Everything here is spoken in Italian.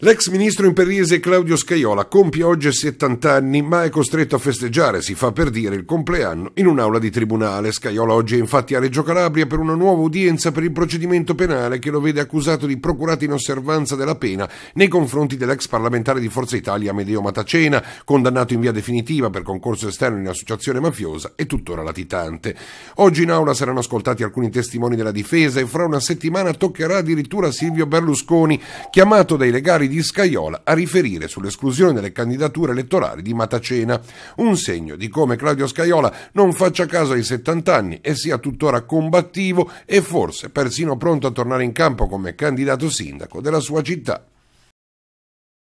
L'ex ministro imperiese Claudio Scaiola compie oggi 70 anni, ma è costretto a festeggiare, si fa per dire, il compleanno in un'aula di tribunale. Scaiola oggi è infatti a Reggio Calabria per una nuova udienza per il procedimento penale che lo vede accusato di procurata in osservanza della pena nei confronti dell'ex parlamentare di Forza Italia Medeo Matacena, condannato in via definitiva per concorso esterno in associazione mafiosa e tuttora latitante. Oggi in aula saranno ascoltati alcuni testimoni della difesa e fra una settimana toccherà addirittura Silvio Berlusconi, chiamato dai legali parlamentari di Scaiola a riferire sull'esclusione delle candidature elettorali di Matacena, un segno di come Claudio Scaiola non faccia caso ai 70 anni e sia tuttora combattivo e forse persino pronto a tornare in campo come candidato sindaco della sua città.